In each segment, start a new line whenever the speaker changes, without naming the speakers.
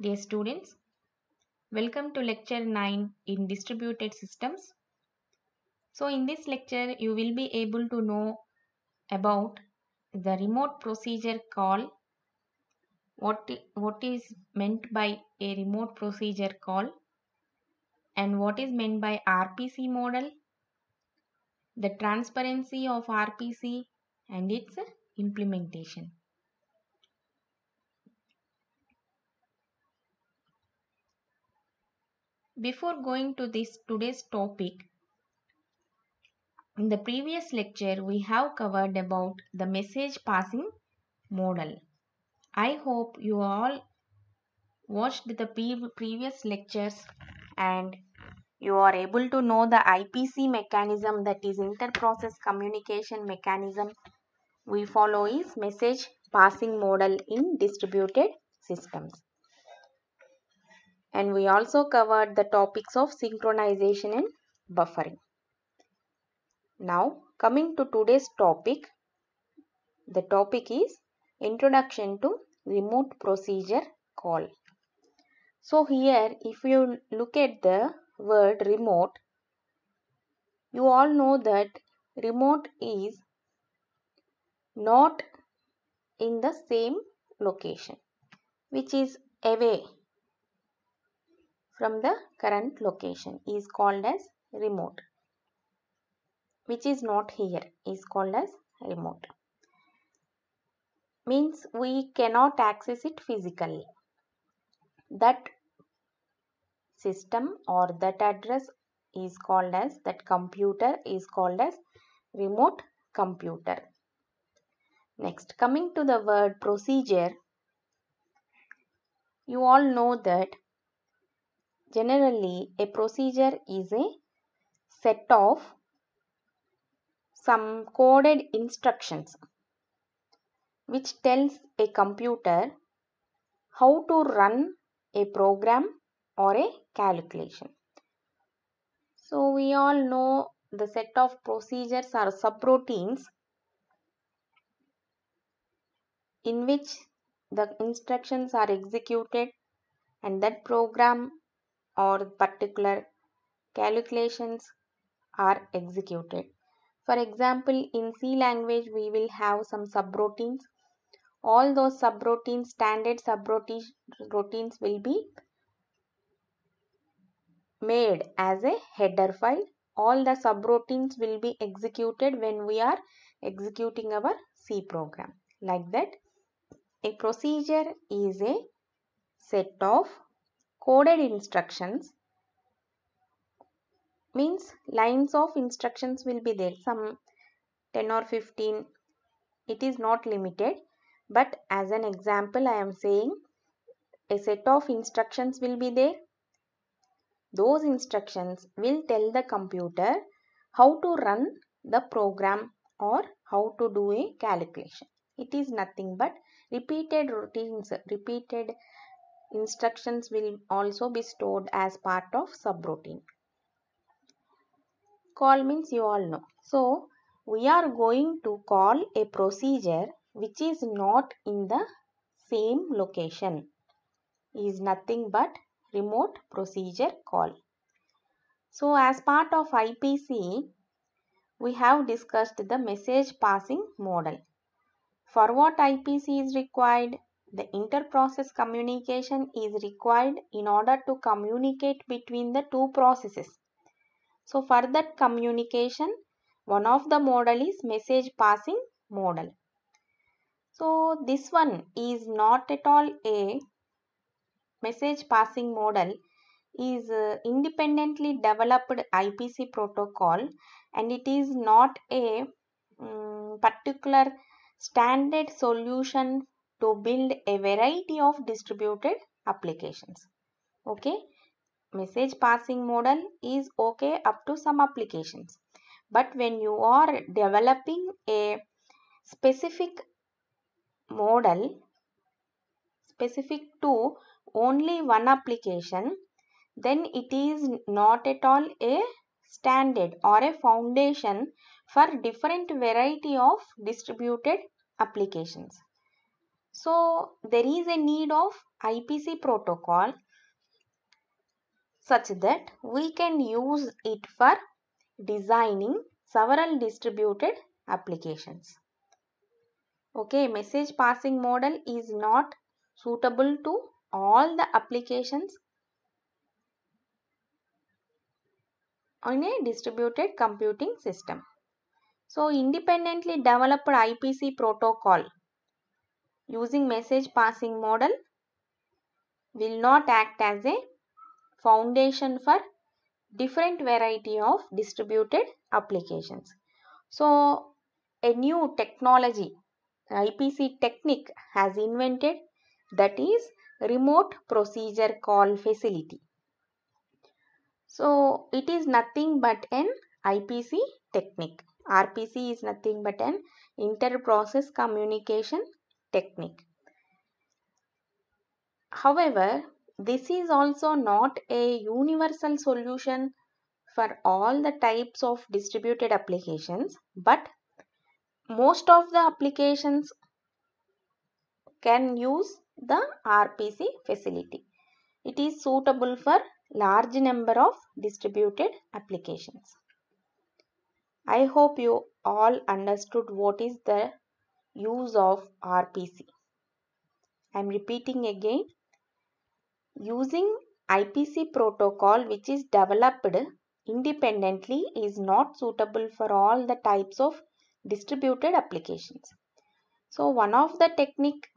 Dear students, welcome to lecture 9 in distributed systems. So in this lecture you will be able to know about the remote procedure call, what, what is meant by a remote procedure call and what is meant by RPC model, the transparency of RPC and its implementation. before going to this today's topic, in the previous lecture, we have covered about the message passing model. I hope you all watched the pre previous lectures and you are able to know the IPC mechanism that is inter-process communication mechanism we follow is message passing model in distributed systems and we also covered the topics of synchronization and buffering. Now coming to today's topic, the topic is introduction to remote procedure call. So here if you look at the word remote, you all know that remote is not in the same location which is away from the current location is called as remote which is not here is called as remote means we cannot access it physically that system or that address is called as that computer is called as remote computer next coming to the word procedure you all know that Generally, a procedure is a set of some coded instructions which tells a computer how to run a program or a calculation. So, we all know the set of procedures or subroutines in which the instructions are executed and that program or particular calculations are executed. For example, in C language, we will have some subroutines. All those subroutines, standard subroutines will be made as a header file. All the subroutines will be executed when we are executing our C program. Like that, a procedure is a set of coded instructions means lines of instructions will be there some 10 or 15 it is not limited but as an example I am saying a set of instructions will be there those instructions will tell the computer how to run the program or how to do a calculation. It is nothing but repeated routines, repeated Instructions will also be stored as part of subroutine. Call means you all know. So, we are going to call a procedure which is not in the same location. Is nothing but remote procedure call. So, as part of IPC, we have discussed the message passing model. For what IPC is required? The inter-process communication is required in order to communicate between the two processes. So for that communication, one of the model is message passing model. So this one is not at all a message passing model is independently developed IPC protocol and it is not a um, particular standard solution to build a variety of distributed applications. Okay, message passing model is okay up to some applications. But when you are developing a specific model specific to only one application, then it is not at all a standard or a foundation for different variety of distributed applications. So there is a need of IPC protocol such that we can use it for designing several distributed applications. Okay, message passing model is not suitable to all the applications on a distributed computing system. So, independently developed IPC protocol using message passing model will not act as a foundation for different variety of distributed applications. So a new technology IPC technique has invented that is remote procedure call facility. So it is nothing but an IPC technique. RPC is nothing but an inter-process communication technique. However, this is also not a universal solution for all the types of distributed applications, but most of the applications can use the RPC facility. It is suitable for large number of distributed applications. I hope you all understood what is the use of RPC. I am repeating again. Using IPC protocol which is developed independently is not suitable for all the types of distributed applications. So one of the technique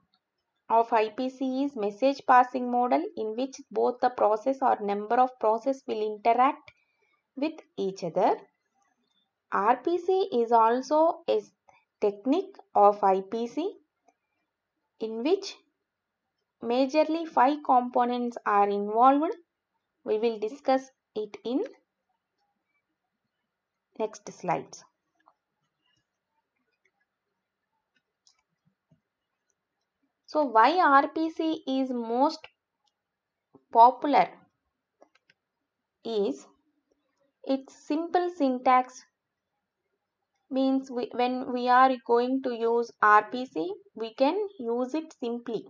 of IPC is message passing model in which both the process or number of process will interact with each other. RPC is also is technique of IPC in which majorly five components are involved. We will discuss it in next slides. So why RPC is most popular is its simple syntax means we, when we are going to use RPC, we can use it simply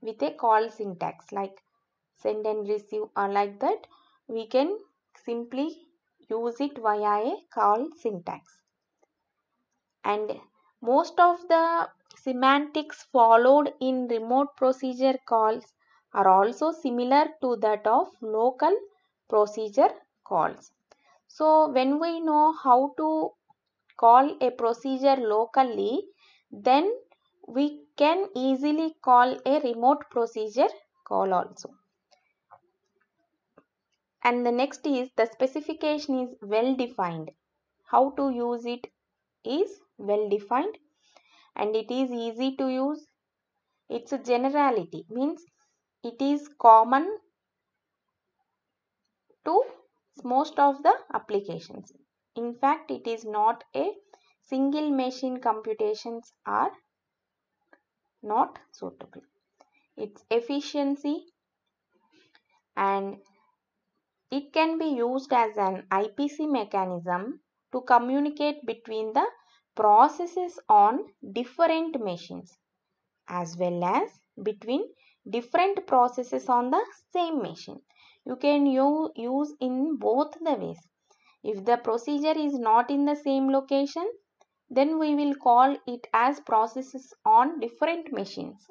with a call syntax like send and receive or uh, like that. We can simply use it via a call syntax. And most of the semantics followed in remote procedure calls are also similar to that of local procedure calls. So when we know how to call a procedure locally, then we can easily call a remote procedure call also. And the next is the specification is well defined. How to use it is well defined and it is easy to use. It's a generality means it is common to most of the applications. In fact, it is not a single machine computations are not suitable. Its efficiency and it can be used as an IPC mechanism to communicate between the processes on different machines as well as between different processes on the same machine. You can use in both the ways. If the procedure is not in the same location, then we will call it as processes on different machines.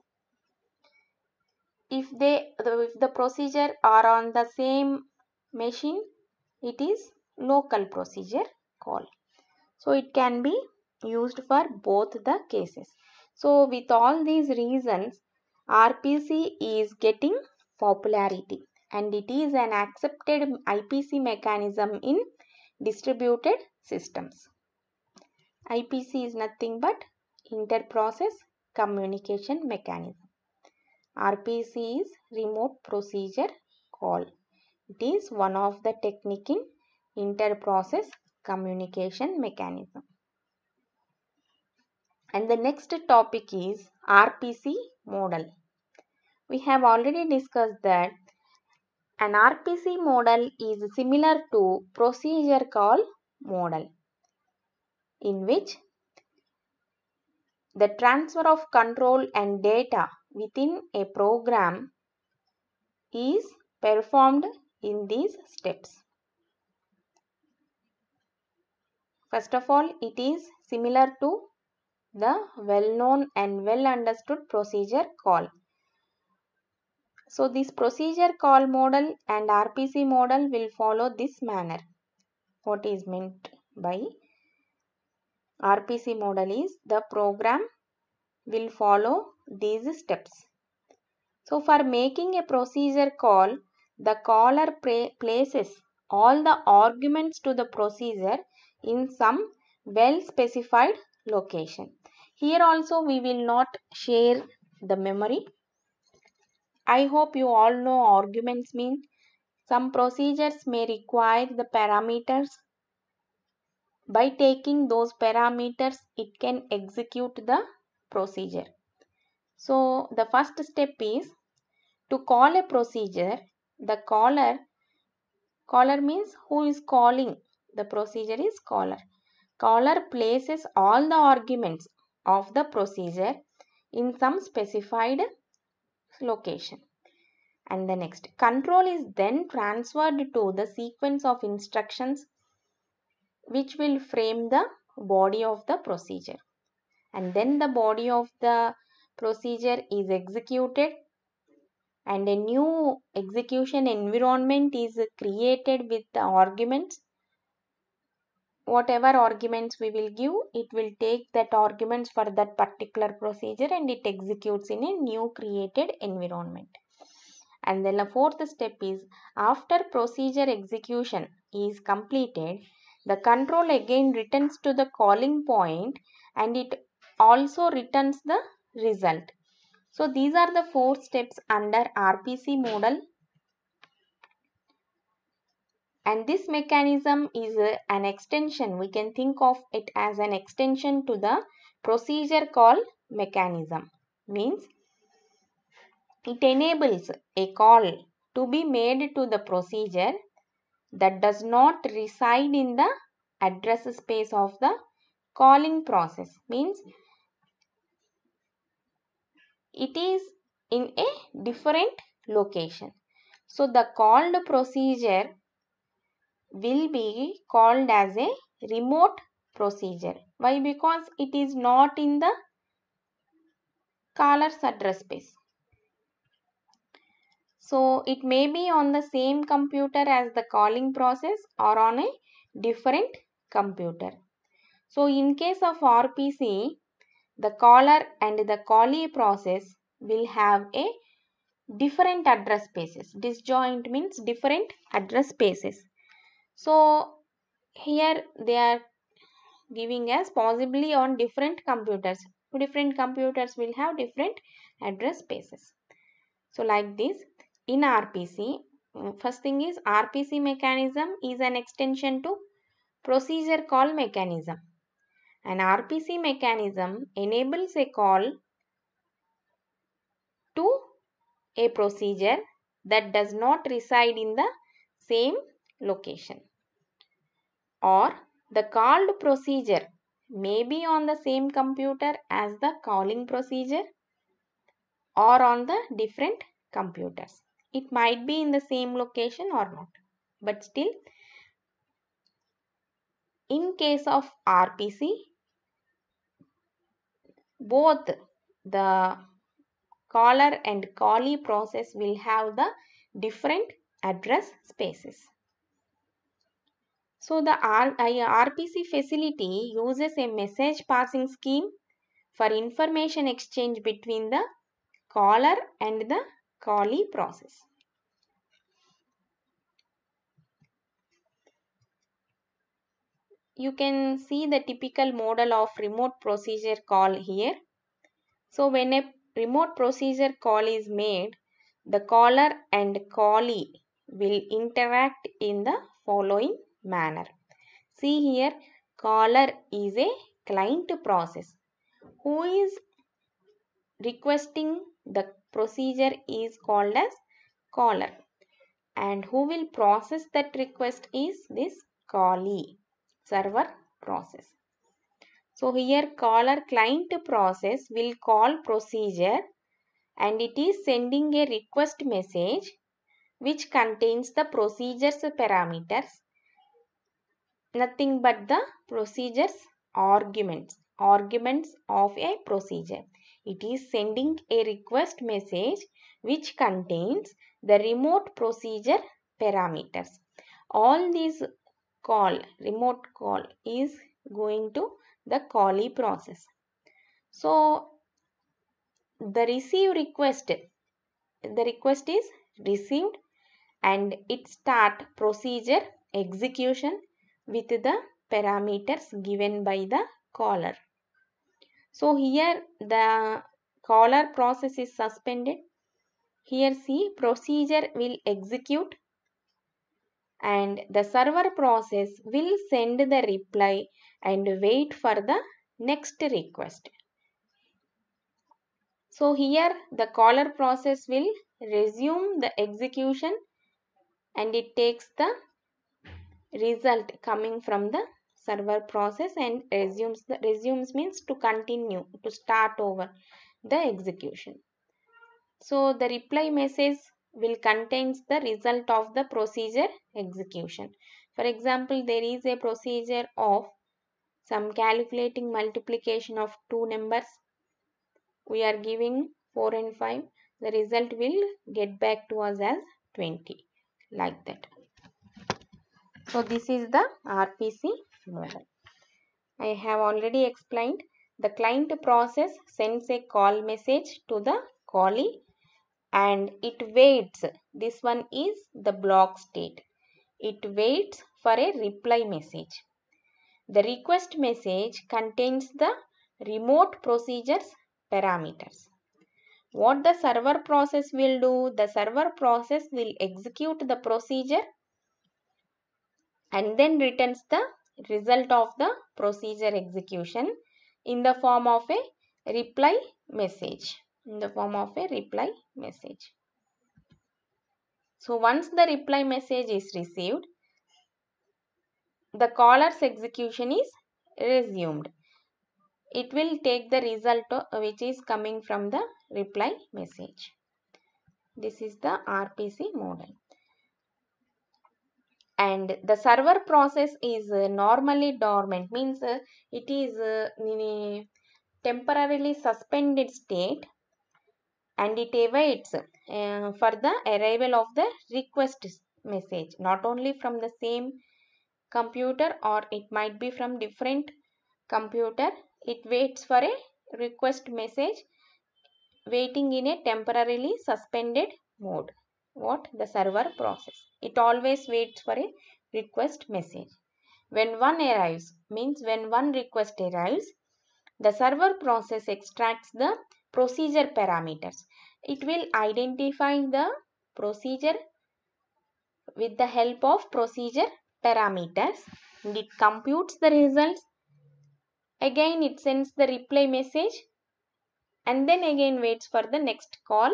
If, they, if the procedure are on the same machine, it is local procedure call. So it can be used for both the cases. So with all these reasons, RPC is getting popularity and it is an accepted IPC mechanism in distributed systems. IPC is nothing but Inter-Process Communication Mechanism. RPC is Remote Procedure Call. It is one of the technique in inter-process communication mechanism. And the next topic is RPC model. We have already discussed that an RPC model is similar to procedure call model in which the transfer of control and data within a program is performed in these steps. First of all, it is similar to the well-known and well-understood procedure call. So this procedure call model and RPC model will follow this manner. What is meant by RPC model is the program will follow these steps. So for making a procedure call, the caller places all the arguments to the procedure in some well specified location. Here also we will not share the memory I hope you all know arguments mean. Some procedures may require the parameters. By taking those parameters, it can execute the procedure. So, the first step is to call a procedure. The caller, caller means who is calling. The procedure is caller. Caller places all the arguments of the procedure in some specified location. And the next, control is then transferred to the sequence of instructions which will frame the body of the procedure. And then the body of the procedure is executed and a new execution environment is created with the arguments whatever arguments we will give, it will take that arguments for that particular procedure and it executes in a new created environment. And then the fourth step is after procedure execution is completed, the control again returns to the calling point and it also returns the result. So these are the four steps under RPC model and this mechanism is a, uh, an extension. We can think of it as an extension to the procedure call mechanism. Means it enables a call to be made to the procedure that does not reside in the address space of the calling process. Means it is in a different location. So the called procedure will be called as a remote procedure. Why? Because it is not in the caller's address space. So, it may be on the same computer as the calling process or on a different computer. So, in case of RPC, the caller and the callee process will have a different address spaces. Disjoint means different address spaces. So here they are giving us possibly on different computers. Different computers will have different address spaces. So like this in RPC, first thing is RPC mechanism is an extension to procedure call mechanism. An RPC mechanism enables a call to a procedure that does not reside in the same location. Or the called procedure may be on the same computer as the calling procedure or on the different computers. It might be in the same location or not. But still, in case of RPC, both the caller and callee process will have the different address spaces. So the RPC facility uses a message passing scheme for information exchange between the caller and the callee process. You can see the typical model of remote procedure call here. So when a remote procedure call is made, the caller and callee will interact in the following manner. See here caller is a client process. Who is requesting the procedure is called as caller and who will process that request is this callee server process. So here caller client process will call procedure and it is sending a request message which contains the procedures parameters nothing but the procedures arguments arguments of a procedure it is sending a request message which contains the remote procedure parameters all these call remote call is going to the callee process so the receive request the request is received and it start procedure execution with the parameters given by the caller. So here the caller process is suspended. Here see procedure will execute and the server process will send the reply and wait for the next request. So here the caller process will resume the execution and it takes the result coming from the server process and resumes the resumes means to continue to start over the execution so the reply message will contains the result of the procedure execution for example there is a procedure of some calculating multiplication of two numbers we are giving 4 and 5 the result will get back to us as 20 like that so this is the RPC model. I have already explained the client process sends a call message to the callee and it waits. This one is the block state. It waits for a reply message. The request message contains the remote procedures parameters. What the server process will do? The server process will execute the procedure and then returns the result of the procedure execution in the form of a reply message in the form of a reply message. So once the reply message is received, the caller's execution is resumed. It will take the result which is coming from the reply message. This is the RPC model and the server process is uh, normally dormant means uh, it is uh, in a temporarily suspended state and it awaits for the arrival of the request message not only from the same computer or it might be from different computer it waits for a request message waiting in a temporarily suspended mode what the server process it always waits for a request message when one arrives means when one request arrives the server process extracts the procedure parameters it will identify the procedure with the help of procedure parameters and it computes the results again it sends the reply message and then again waits for the next call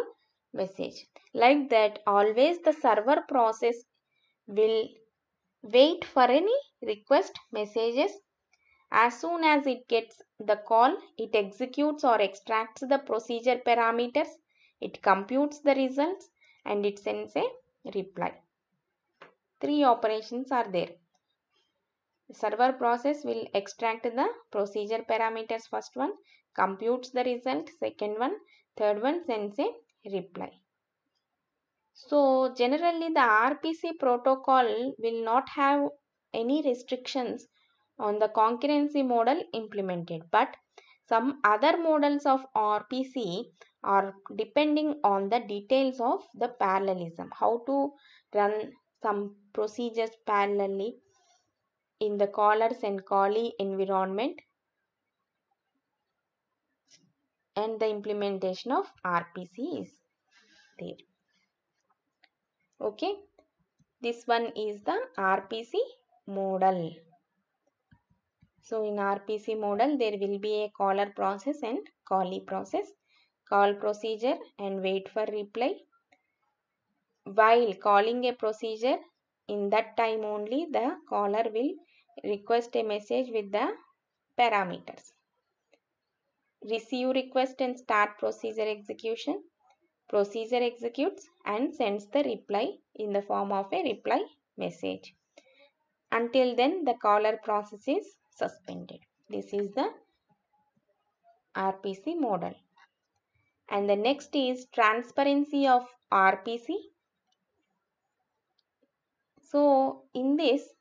message like that always the server process will wait for any request messages as soon as it gets the call it executes or extracts the procedure parameters it computes the results and it sends a reply three operations are there the server process will extract the procedure parameters first one computes the result second one third one sends a reply so generally the RPC protocol will not have any restrictions on the concurrency model implemented but some other models of RPC are depending on the details of the parallelism how to run some procedures parallelly in the callers and callee environment and the implementation of RPC is there okay this one is the rpc model so in rpc model there will be a caller process and callee process call procedure and wait for reply while calling a procedure in that time only the caller will request a message with the parameters receive request and start procedure execution Procedure executes and sends the reply in the form of a reply message. Until then the caller process is suspended. This is the RPC model. And the next is transparency of RPC. So in this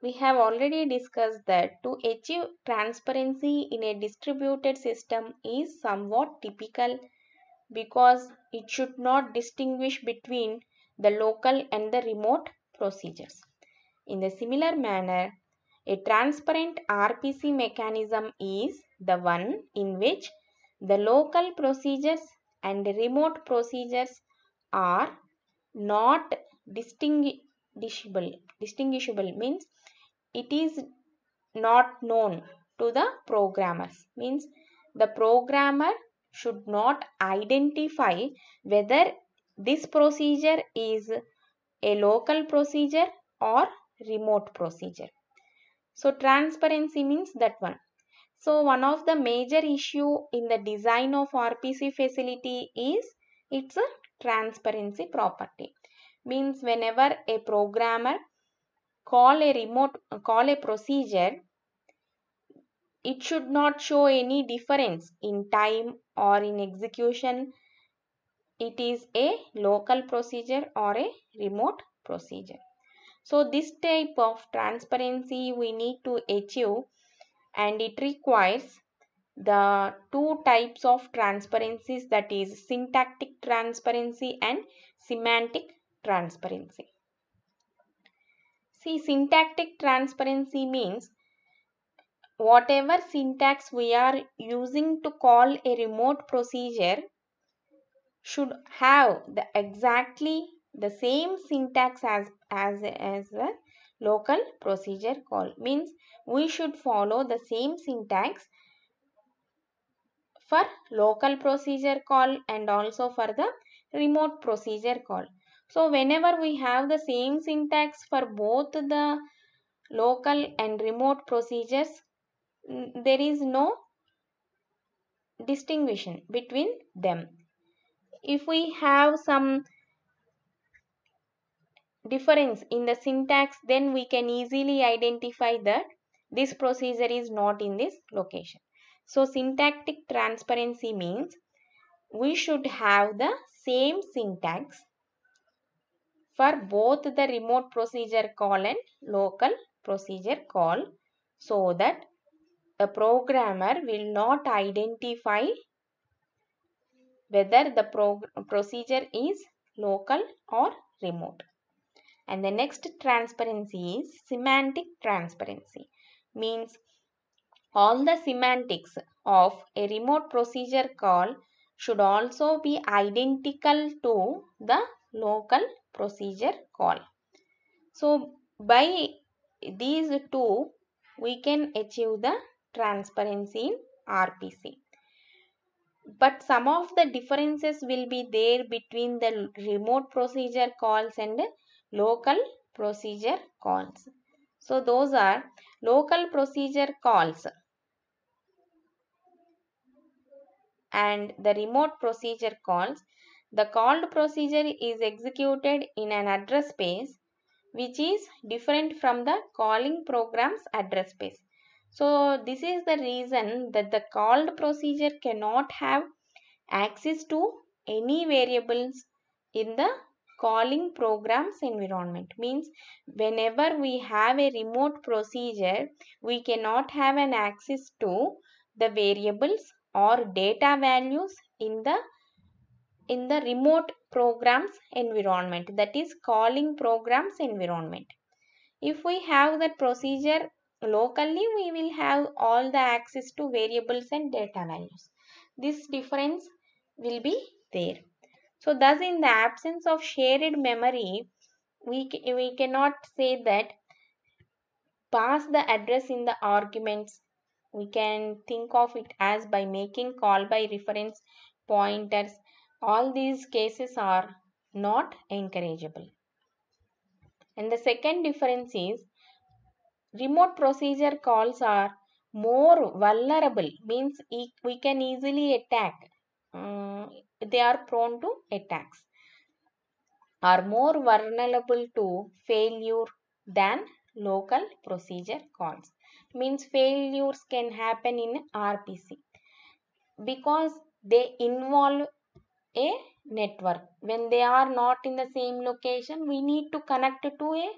we have already discussed that to achieve transparency in a distributed system is somewhat typical because it should not distinguish between the local and the remote procedures. In the similar manner, a transparent RPC mechanism is the one in which the local procedures and remote procedures are not distinguishable. Distinguishable means it is not known to the programmers. Means the programmer should not identify whether this procedure is a local procedure or remote procedure. So transparency means that one. So one of the major issue in the design of RPC facility is its transparency property. Means whenever a programmer call a remote call a procedure it should not show any difference in time or in execution. It is a local procedure or a remote procedure. So this type of transparency we need to achieve and it requires the two types of transparencies that is syntactic transparency and semantic transparency. See syntactic transparency means whatever syntax we are using to call a remote procedure should have the exactly the same syntax as as as a local procedure call means we should follow the same syntax for local procedure call and also for the remote procedure call so whenever we have the same syntax for both the local and remote procedures Mm, there is no distinction between them. If we have some difference in the syntax then we can easily identify that this procedure is not in this location. So syntactic transparency means we should have the same syntax for both the remote procedure call and local procedure call so that the programmer will not identify whether the procedure is local or remote. And the next transparency is semantic transparency. Means all the semantics of a remote procedure call should also be identical to the local procedure call. So by these two we can achieve the transparency in RPC. But some of the differences will be there between the remote procedure calls and local procedure calls. So those are local procedure calls and the remote procedure calls. The called procedure is executed in an address space which is different from the calling program's address space. So this is the reason that the called procedure cannot have access to any variables in the calling programs environment means whenever we have a remote procedure we cannot have an access to the variables or data values in the in the remote programs environment that is calling programs environment if we have that procedure locally we will have all the access to variables and data values. This difference will be there. So thus in the absence of shared memory, we, we cannot say that pass the address in the arguments. We can think of it as by making call by reference pointers. All these cases are not encourageable. And the second difference is remote procedure calls are more vulnerable means e we can easily attack. Um, they are prone to attacks are more vulnerable to failure than local procedure calls. Means failures can happen in RPC because they involve a network. When they are not in the same location, we need to connect to a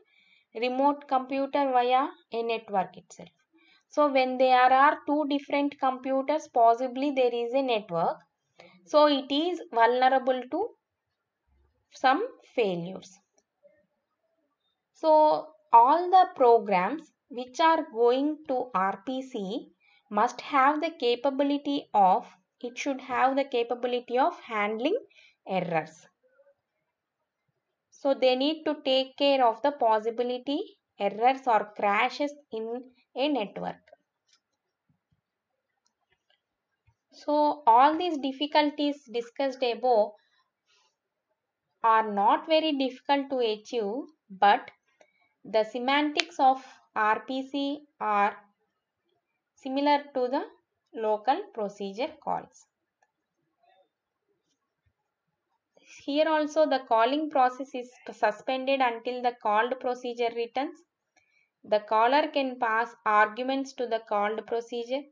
remote computer via a network itself. So when there are two different computers possibly there is a network. So it is vulnerable to some failures. So all the programs which are going to RPC must have the capability of, it should have the capability of handling errors. So they need to take care of the possibility errors or crashes in a network. So all these difficulties discussed above are not very difficult to achieve but the semantics of RPC are similar to the local procedure calls. here also the calling process is suspended until the called procedure returns. The caller can pass arguments to the called procedure.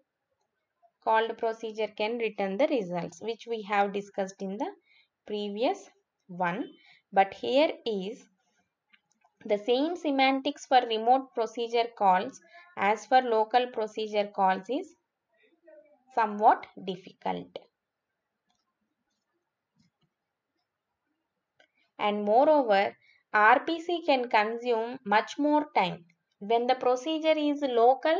Called procedure can return the results which we have discussed in the previous one. But here is the same semantics for remote procedure calls as for local procedure calls is somewhat difficult. and moreover, RPC can consume much more time. When the procedure is local,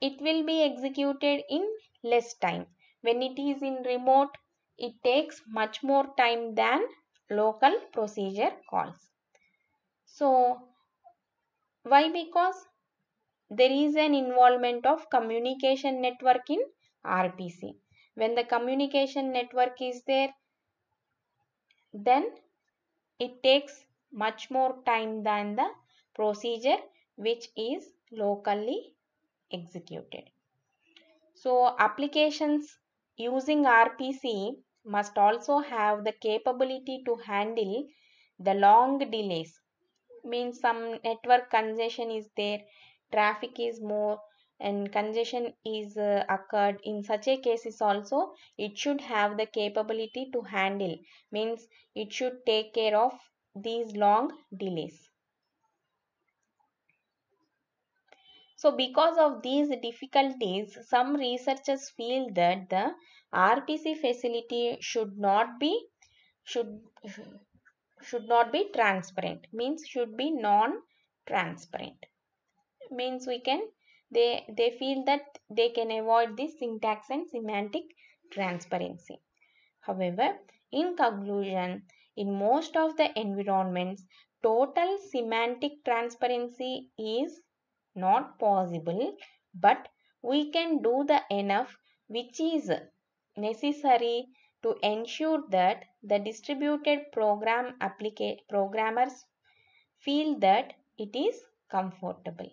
it will be executed in less time. When it is in remote, it takes much more time than local procedure calls. So, why? Because there is an involvement of communication network in RPC. When the communication network is there, then it takes much more time than the procedure which is locally executed. So applications using RPC must also have the capability to handle the long delays means some network congestion is there traffic is more and congestion is uh, occurred in such a case is also it should have the capability to handle means it should take care of these long delays so because of these difficulties some researchers feel that the rpc facility should not be should should not be transparent means should be non transparent means we can they, they feel that they can avoid this syntax and semantic transparency. However, in conclusion, in most of the environments, total semantic transparency is not possible, but we can do the enough which is necessary to ensure that the distributed program programmers feel that it is comfortable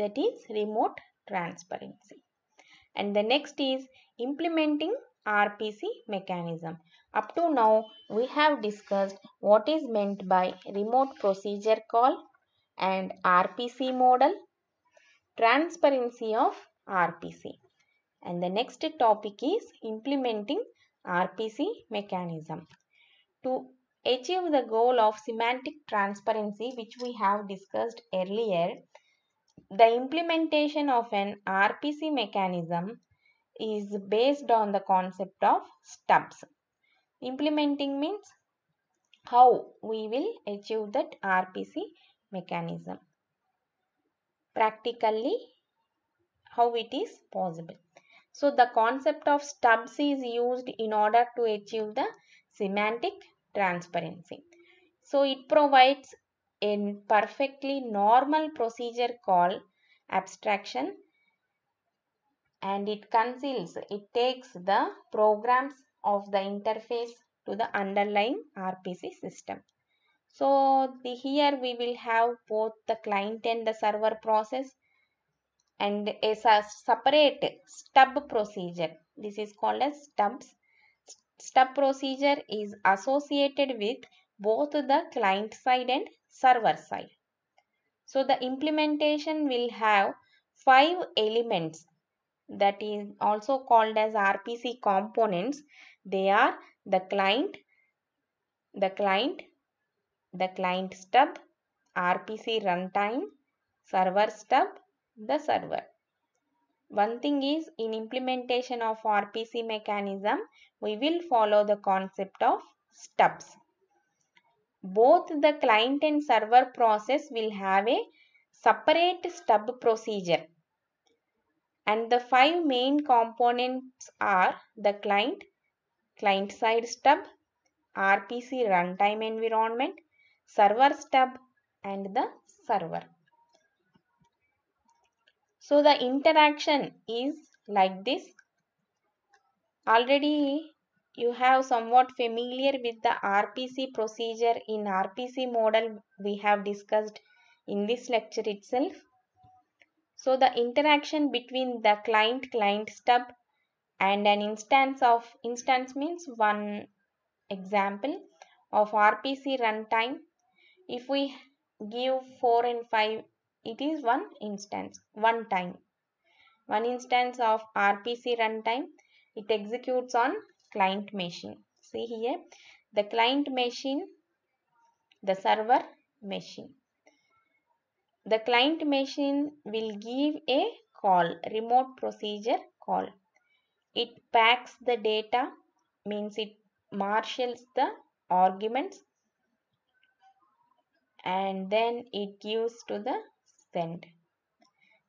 that is remote transparency. And the next is implementing RPC mechanism. Up to now, we have discussed what is meant by remote procedure call and RPC model, transparency of RPC. And the next topic is implementing RPC mechanism. To achieve the goal of semantic transparency which we have discussed earlier, the implementation of an RPC mechanism is based on the concept of stubs. Implementing means how we will achieve that RPC mechanism. Practically, how it is possible. So, the concept of stubs is used in order to achieve the semantic transparency. So, it provides a perfectly normal procedure called abstraction and it conceals, it takes the programs of the interface to the underlying RPC system. So the, here we will have both the client and the server process and a separate stub procedure. This is called as stubs. Stub procedure is associated with both the client side and server side. So the implementation will have five elements that is also called as RPC components. They are the client, the client, the client stub, RPC runtime, server stub, the server. One thing is in implementation of RPC mechanism, we will follow the concept of stubs both the client and server process will have a separate stub procedure. And the five main components are the client, client side stub, RPC runtime environment, server stub and the server. So the interaction is like this. Already you have somewhat familiar with the RPC procedure in RPC model we have discussed in this lecture itself. So the interaction between the client client stub and an instance of instance means one example of RPC runtime. If we give 4 and 5 it is one instance one time. One instance of RPC runtime it executes on client machine. See here, the client machine, the server machine. The client machine will give a call, remote procedure call. It packs the data, means it marshals the arguments and then it gives to the send.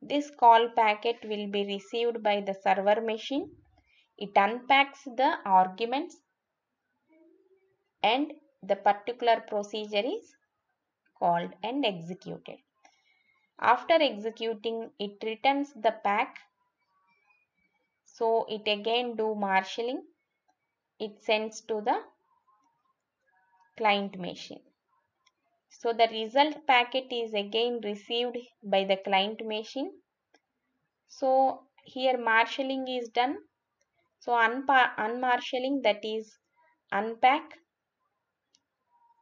This call packet will be received by the server machine it unpacks the arguments and the particular procedure is called and executed. After executing, it returns the pack. So it again do marshalling. It sends to the client machine. So the result packet is again received by the client machine. So here marshalling is done so unmarshalling that is unpack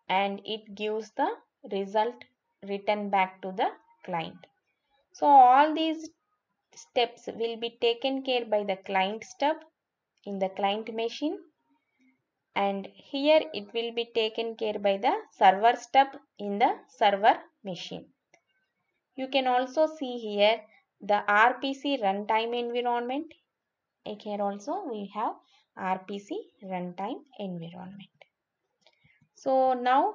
and it gives the result written back to the client. So all these steps will be taken care by the client stub in the client machine and here it will be taken care by the server stub in the server machine. You can also see here the RPC runtime environment here also we have RPC runtime environment. So now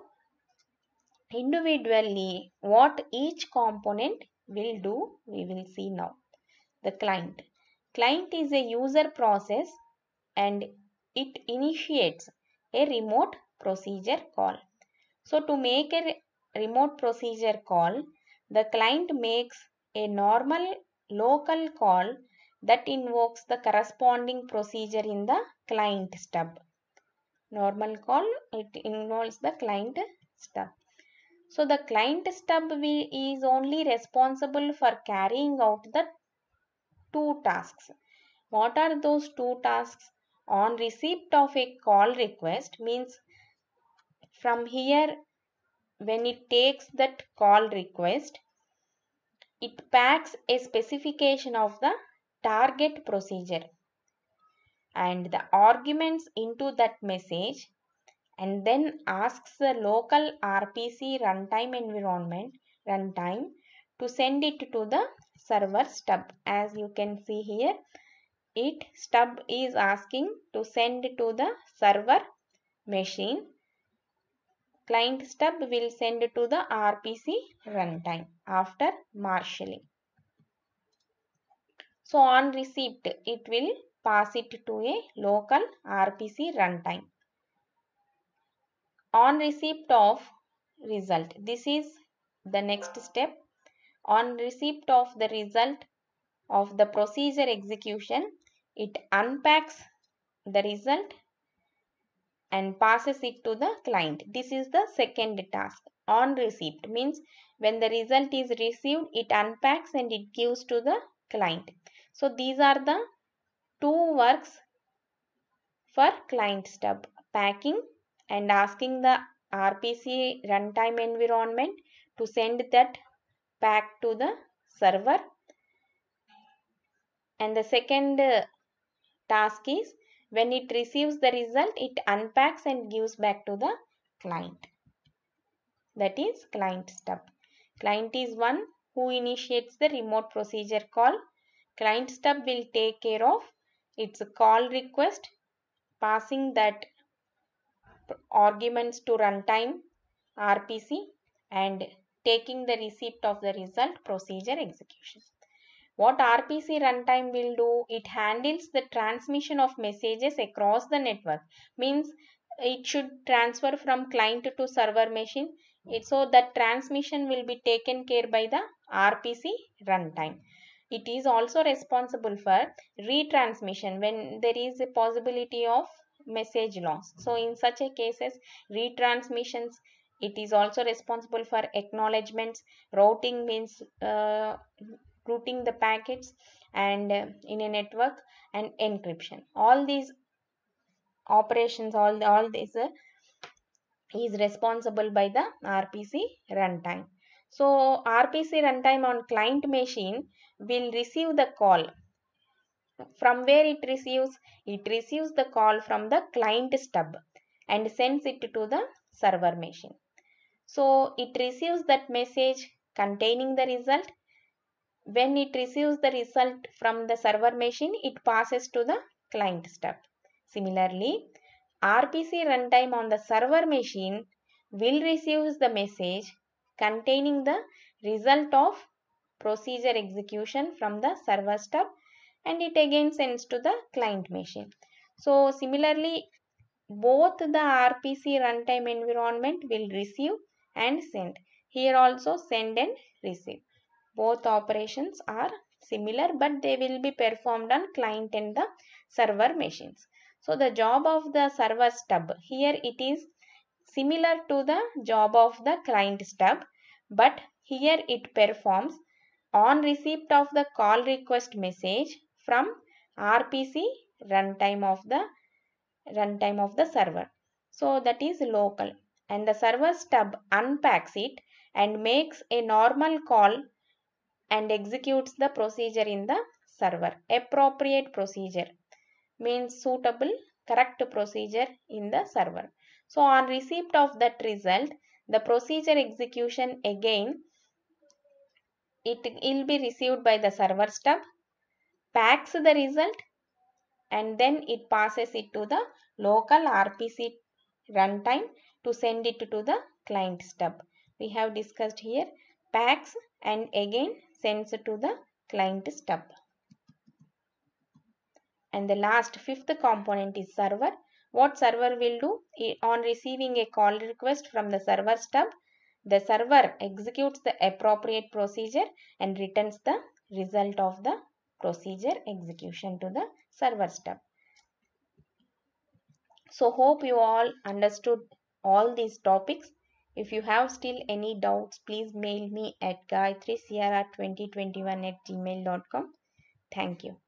individually what each component will do we will see now. The client. Client is a user process and it initiates a remote procedure call. So to make a remote procedure call, the client makes a normal local call that invokes the corresponding procedure in the client stub. Normal call, it involves the client stub. So the client stub is only responsible for carrying out the two tasks. What are those two tasks? On receipt of a call request means from here when it takes that call request, it packs a specification of the target procedure and the arguments into that message and then asks the local RPC runtime environment runtime to send it to the server stub as you can see here it stub is asking to send to the server machine client stub will send to the RPC runtime after marshalling so on receipt, it will pass it to a local RPC runtime. On receipt of result, this is the next step. On receipt of the result of the procedure execution, it unpacks the result and passes it to the client. This is the second task on receipt means when the result is received it unpacks and it gives to the client. So these are the two works for client stub packing and asking the RPC runtime environment to send that pack to the server and the second uh, task is when it receives the result it unpacks and gives back to the client that is client stub client is one who initiates the remote procedure call client stub will take care of its call request passing that arguments to runtime RPC and taking the receipt of the result procedure execution. What RPC runtime will do, it handles the transmission of messages across the network. Means it should transfer from client to server machine. It, so that transmission will be taken care by the RPC runtime. It is also responsible for retransmission when there is a possibility of message loss. So in such a cases, retransmissions, it is also responsible for acknowledgements. Routing means uh, routing the packets and uh, in a network and encryption. All these operations, all, all this uh, is responsible by the RPC runtime. So RPC runtime on client machine will receive the call. From where it receives? It receives the call from the client stub and sends it to the server machine. So it receives that message containing the result. When it receives the result from the server machine, it passes to the client stub. Similarly, RPC runtime on the server machine will receives the message containing the result of procedure execution from the server stub and it again sends to the client machine. So similarly, both the RPC runtime environment will receive and send. Here also send and receive. Both operations are similar but they will be performed on client and the server machines. So the job of the server stub here it is similar to the job of the client stub, but here it performs on receipt of the call request message from RPC runtime of the runtime of the server. So that is local and the server stub unpacks it and makes a normal call and executes the procedure in the server. Appropriate procedure means suitable correct procedure in the server. So on receipt of that result, the procedure execution again, it will be received by the server stub, packs the result and then it passes it to the local RPC runtime to send it to the client stub. We have discussed here packs and again sends to the client stub. And the last fifth component is server. What server will do? On receiving a call request from the server stub, the server executes the appropriate procedure and returns the result of the procedure execution to the server stub. So hope you all understood all these topics. If you have still any doubts, please mail me at gayatri2021 at gmail.com. Thank you.